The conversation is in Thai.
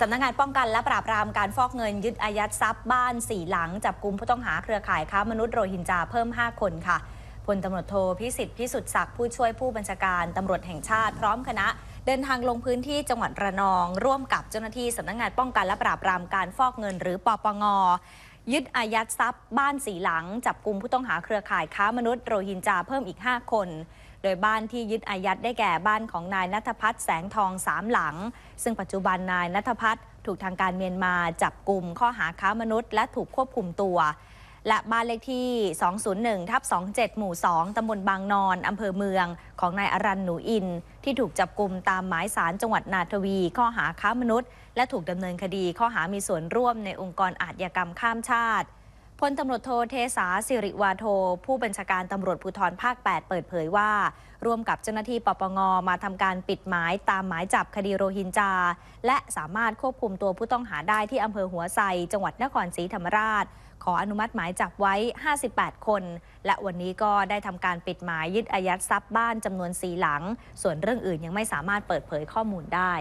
สำนักงงานป้องกันและปราบปรามการฟอกเงินยึดอายัดทรัพย์ บ้านสี่หลัง จับกลุ่มผู้ต้องหาเครือข่าย ค้ามนุษย์โรฮิงญาเพิ่ม 5 คนค่ะพลตำรวจโทพิสิทธิ์ พิสุทธิ์ศักดิ์ผู้ช่วยผู้บัญชาการตำรวจแห่งชาติพร้อมคณะ เดินทางลงพื้นที่จังหวัดระนอง ร่วมกับเจ้าหน้าที่สำนักงงานป้องกันและปราบปรามการฟอกเงินหรือปปงยึดอายัดทรัพย์บ้านสีหลัง จับกลุ่มผู้ต้องหาเครือข่ายค้ามนุษย์โรฮิงญาเพิ่มอีก 5 คน โดยบ้านที่ยึดอายัดได้แก่บ้านของนายนัทพัฒน์แสงทองสามหลัง ซึ่งปัจจุบันนายนัทพัฒน์ถูกทางการเมียนมาจับกลุ่มข้อหาค้ามนุษย์และถูกควบคุมตัวและบ้านเลขที่ 201 ทับ 27 หมู่ 2 ตำบลบางนอน อำเภอเมือง ของนายอรันหนูอิน ที่ถูกจับกลุมตามหมายสารจังหวัดนาทวี ข้อหาค้ามนุษย์ และถูกดำเนินคดีข้อหามีส่วนร่วมในองค์กรอาชญากรรมข้ามชาติพลตำรวจโทเทสาสิริวาโท ผู้บัญชาการตำรวจภูธรภาค 8 เปิดเผยว่า ร่วมกับเจ้าหน้าที่ปปงมาทำการปิดหมายตามหมายจับคดีโรฮิงจา และสามารถควบคุมตัวผู้ต้องหาได้ที่อำเภอหัวไซจังหวัดนครศรีธรรมราช ขออนุมัติหมายจับไว้ 58 คน และวันนี้ก็ได้ทำการปิดหมายยึดอายัดทรัพย์บ้านจำนวนสีหลัง ส่วนเรื่องอื่นยังไม่สามารถเปิดเผยข้อมูลได้